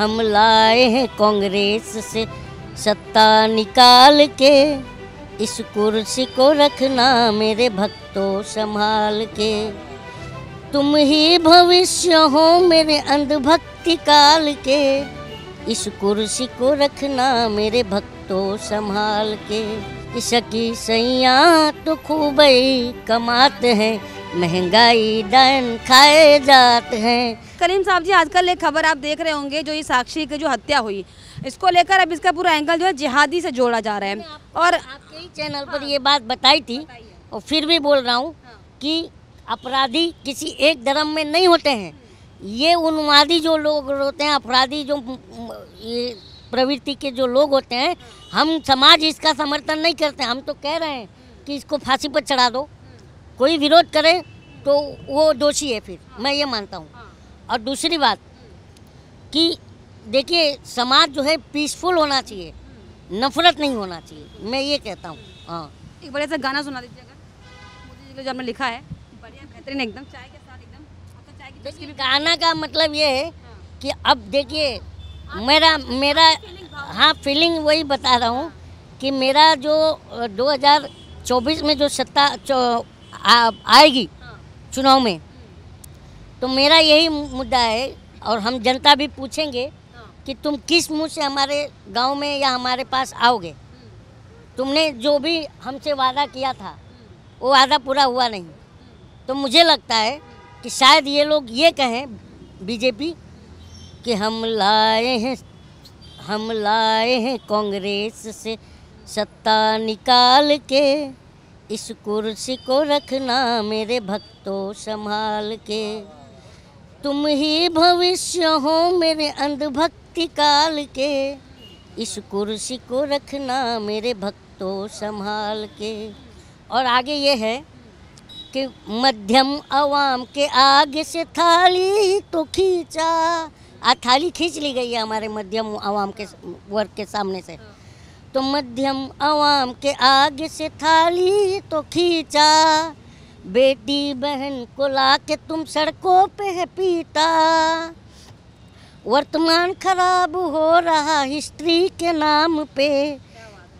हम लाए हैं कांग्रेस से सत्ता निकाल के इस कुर्सी को रखना मेरे भक्तों संभाल के तुम ही भविष्य हो मेरे अंधभक्ति काल के इस कुर्सी को रखना मेरे भक्तों संभाल के इसकी सैया तो खूब कमाते हैं महंगाई दन खाए जाते हैं करीम साहब जी आजकल एक खबर आप देख रहे होंगे जो ये साक्षी की जो हत्या हुई इसको लेकर अब इसका पूरा एंगल जो है जिहादी से जोड़ा जा रहा है और आपके ही चैनल पर ये बात बताई थी और फिर भी बोल रहा हूँ कि अपराधी किसी एक धर्म में नहीं होते हैं ये उन्मादी जो लोग होते हैं अपराधी जो ये प्रवृत्ति के जो लोग होते हैं हम समाज इसका समर्थन नहीं करते हम तो कह रहे हैं कि इसको फांसी पर चढ़ा दो कोई विरोध करे तो वो दोषी है फिर मैं ये मानता हूँ और दूसरी बात कि देखिए समाज जो है पीसफुल होना चाहिए नफरत नहीं होना चाहिए मैं ये कहता हूँ हाँ एक बड़े सा गाना सुना दीजिए अगर लिखा है बढ़िया एकदम चाय के साथ गाना का मतलब ये है हाँ। कि अब देखिए मेरा मेरा हाँ फीलिंग वही बता रहा हूँ कि मेरा जो 2024 में जो सत्ता आ, आएगी हाँ। चुनाव में हम्म। तो मेरा यही मुद्दा है और हम जनता भी पूछेंगे हाँ। कि तुम किस मुँह से हमारे गांव में या हमारे पास आओगे हम्म। तुमने जो भी हमसे वादा किया था हम्म। वो वादा पूरा हुआ नहीं तो मुझे लगता है कि शायद ये लोग ये कहें बीजेपी कि हम लाए हैं हम लाए हैं कांग्रेस से सत्ता निकाल के इस कुर्सी को रखना मेरे भक्तों संभाल के तुम ही भविष्य हो मेरे अंधभक्ति काल के इस कुर्सी को रखना मेरे भक्तों संभाल के और आगे ये है कि मध्यम आवाम के आगे से थाली तो खींचा आ थाली खींच ली गई है हमारे मध्यम आवाम के वर्ग के सामने से तो मध्यम आवाम के आगे से थाली तो खींचा बेटी बहन को ला के तुम सड़कों पे है पीता वर्तमान खराब हो रहा हिस्ट्री के नाम पे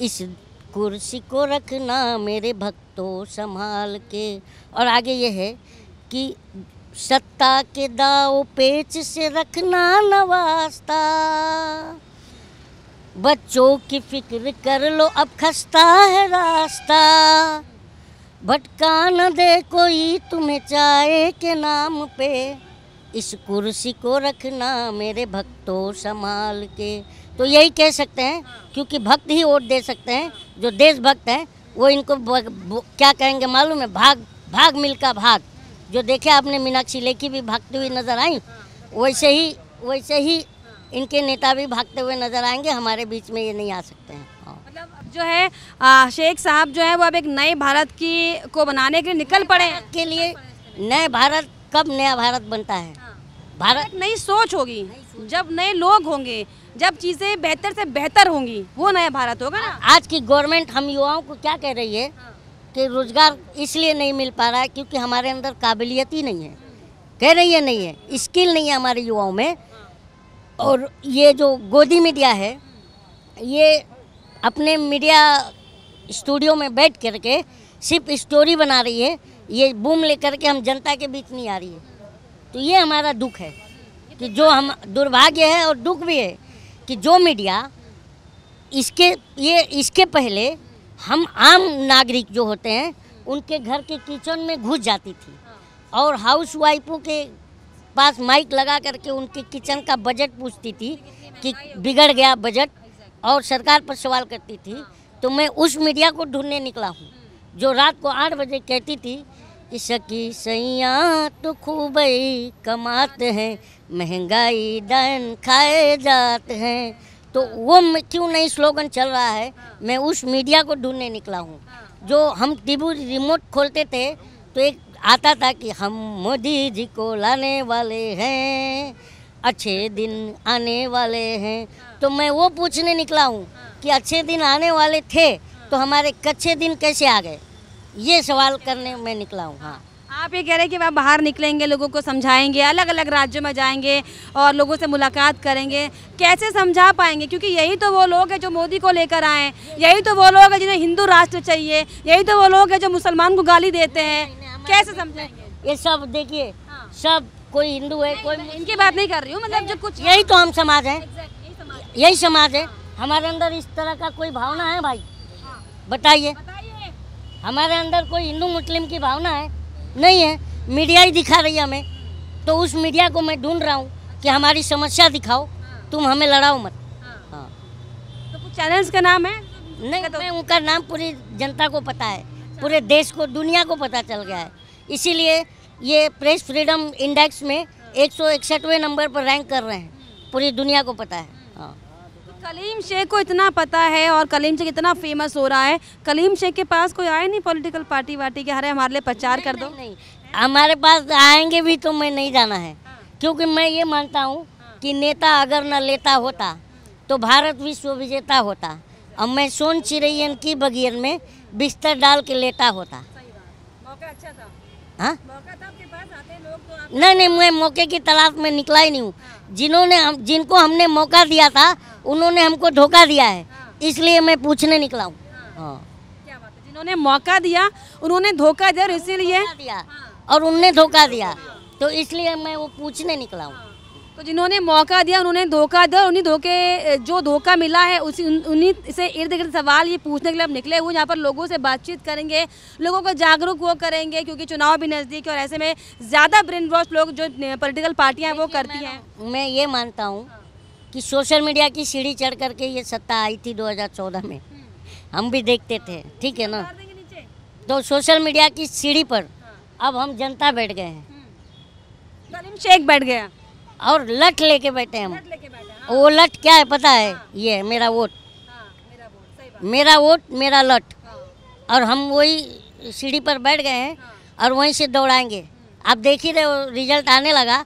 इस कुर्सी को रखना मेरे भक्तों संभाल के और आगे ये है कि सत्ता के दाव पेच से रखना नवास्ता बच्चों की फिक्र कर लो अब खस्ता है रास्ता भटका न दे कोई तुम्हें चाय के नाम पे इस कुर्सी को रखना मेरे भक्तों संभाल के तो यही कह सकते हैं क्योंकि भक्त ही वोट दे सकते हैं जो देशभक्त हैं वो इनको ब, ब, क्या कहेंगे मालूम है भाग भाग मिलका भाग जो देखे आपने मीनाक्षी लेखी भी भागती हुई नजर आई वैसे ही वैसे ही इनके नेता भी भागते हुए नजर आएंगे हमारे बीच में ये नहीं आ सकते हैं हाँ। मतलब जो है शेख साहब जो है वो अब एक नए भारत की को बनाने के लिए निकल पड़े के लिए नए भारत कब नया भारत बनता है हाँ। भारत नई सोच होगी जब नए लोग होंगे जब चीज़ें बेहतर से बेहतर होंगी वो नया भारत होगा ना आज की गवर्नमेंट हम युवाओं को क्या कह रही है हाँ। कि रोजगार इसलिए नहीं मिल पा रहा है क्योंकि हमारे अंदर काबिलियत ही नहीं है कह रही है नहीं है स्किल नहीं है हमारे युवाओं में और ये जो गोदी मीडिया है ये अपने मीडिया स्टूडियो में बैठ कर के सिर्फ स्टोरी बना रही है ये बूम लेकर के हम जनता के बीच नहीं आ रही है तो ये हमारा दुख है कि जो हम दुर्भाग्य है और दुख भी है कि जो मीडिया इसके ये इसके पहले हम आम नागरिक जो होते हैं उनके घर के किचन में घुस जाती थी और हाउस वाइफों के पास माइक लगा करके उनके किचन का बजट पूछती थी कि बिगड़ गया बजट और सरकार पर सवाल करती थी तो मैं उस मीडिया को ढूंढने निकला हूँ जो रात को आठ बजे कहती थी कि सकी सैया तो खूब कमाते हैं महंगाई दन खाए जाते हैं तो वो क्यों नहीं स्लोगन चल रहा है मैं उस मीडिया को ढूंढने निकला हूँ जो हम टीवी रिमोट खोलते थे तो एक आता था कि हम मोदी जी को लाने वाले हैं अच्छे दिन आने वाले हैं तो मैं वो पूछने निकला हूँ कि अच्छे दिन आने वाले थे तो हमारे कच्चे दिन कैसे आ गए ये सवाल करने में निकला हूँ हाँ आप ये कह रहे हैं कि आप बाहर निकलेंगे लोगों को समझाएंगे अलग अलग राज्यों में जाएंगे और लोगों से मुलाकात करेंगे कैसे समझा पाएंगे क्योंकि यही तो वो लोग हैं जो मोदी को लेकर आए यही तो वो लोग हैं जिन्हें हिंदू राष्ट्र चाहिए यही तो वो लोग हैं जो मुसलमान को गाली देते हैं कैसे समझाएंगे ये सब देखिए हाँ। सब कोई हिंदू है कोई इनकी बात नहीं कर रही हूँ मतलब जो कुछ यही तो हम समाज है यही समाज है हाँ। हमारे अंदर इस तरह का कोई भावना है भाई हाँ। बताइए हमारे अंदर कोई हिंदू मुस्लिम की भावना है नहीं है मीडिया ही दिखा रही है हमें तो उस मीडिया को मैं ढूंढ रहा हूँ कि हमारी समस्या दिखाओ तुम हमें लड़ाओ मत हाँ तो कुछ चैनल्स का नाम है नहीं मैं उनका नाम पूरी जनता को पता है अच्छा। पूरे देश को दुनिया को पता चल गया है इसीलिए ये प्रेस फ्रीडम इंडेक्स में एक सौ इकसठवें नंबर पर रैंक कर रहे हैं पूरी दुनिया को पता है हाँ। तो कलीम शेख को इतना पता है और कलीम शेख इतना फेमस हो रहा है कलीम शेख के पास कोई आए नहीं पॉलिटिकल पार्टी वार्टी के हरे हमारे लिए प्रचार कर दो नहीं, नहीं हमारे पास आएंगे भी तो मैं नहीं जाना है हाँ। क्योंकि मैं ये मानता हूँ हाँ। कि नेता अगर न लेता होता तो भारत विश्व विजेता होता और मैं सोन चिरैयन की बगीर में बिस्तर डाल के लेता होता मौका अच्छा था हाँ तो तो नहीं नहीं मैं मौके की तलाश में निकला ही नहीं हूँ हाँ। जिन्होंने हम जिनको हमने मौका दिया था हाँ। उन्होंने हमको धोखा दिया है हाँ। इसलिए मैं पूछने निकला हूँ हाँ।, हाँ। जिन्होंने मौका दिया उन्होंने धोखा दिया और इसीलिए दिया हाँ। और उनने धोखा दिया हाँ। तो इसलिए मैं वो पूछने निकला हूँ तो जिन्होंने मौका दिया उन्होंने धोखा दिया उन्हीं धोखे जो धोखा मिला है उसी उन्हीं से इर्द गिर्द सवाल ये पूछने के लिए अब निकले हुए यहाँ पर लोगों से बातचीत करेंगे लोगों को जागरूक वो करेंगे क्योंकि चुनाव भी नज़दीक है और ऐसे में ज़्यादा ब्रेन वॉश लोग जो पोलिटिकल पार्टियाँ वो करती हैं मैं ये मानता हूँ कि सोशल मीडिया की सीढ़ी चढ़ करके ये सत्ता आई थी दो में हम्म। हम भी देखते थे ठीक है ना तो सोशल मीडिया की सीढ़ी पर हाँ। अब हम जनता बैठ गए हैं हम्म। शेख बैठ गया और लट लेके बैठे हम हाँ। वो लट क्या है पता है हाँ। ये हाँ, मेरा वोट मेरा वोट मेरा लट और हम वही सीढ़ी पर बैठ गए हैं और वहीं से दौड़ाएंगे हम्म। आप देख ही रहे हो रिजल्ट आने लगा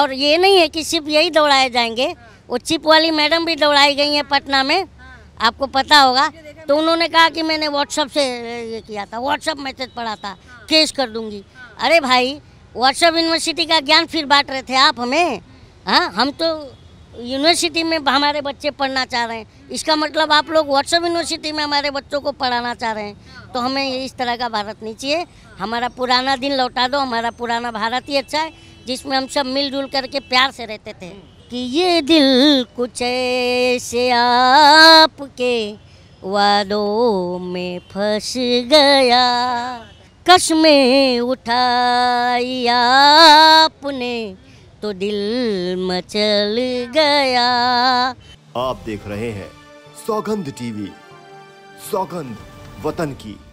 और ये नहीं है कि सिर्फ यही दौड़ाए जाएंगे वो चिप वाली मैडम भी दौड़ाई गई है पटना में आपको पता होगा तो उन्होंने कहा कि मैंने व्हाट्सअप से ये किया था व्हाट्सअप मैसेज पढ़ा था केस कर दूंगी अरे भाई व्हाट्सअप यूनिवर्सिटी का ज्ञान फिर बांट रहे थे आप हमें हाँ हम तो यूनिवर्सिटी में हमारे बच्चे पढ़ना चाह रहे हैं इसका मतलब आप लोग व्हाट्सअप यूनिवर्सिटी में हमारे बच्चों को पढ़ाना चाह रहे हैं तो हमें इस तरह का भारत नहीं चाहिए हमारा पुराना दिन लौटा दो हमारा पुराना भारत ही अच्छा है जिसमें हम सब मिलजुल करके प्यार से रहते थे कि ये दिल कुछ ऐसे आपके वादों में फंस गया कश्में उठाया आपने तो दिल मचल गया आप देख रहे हैं सौगंध टीवी सौगंध वतन की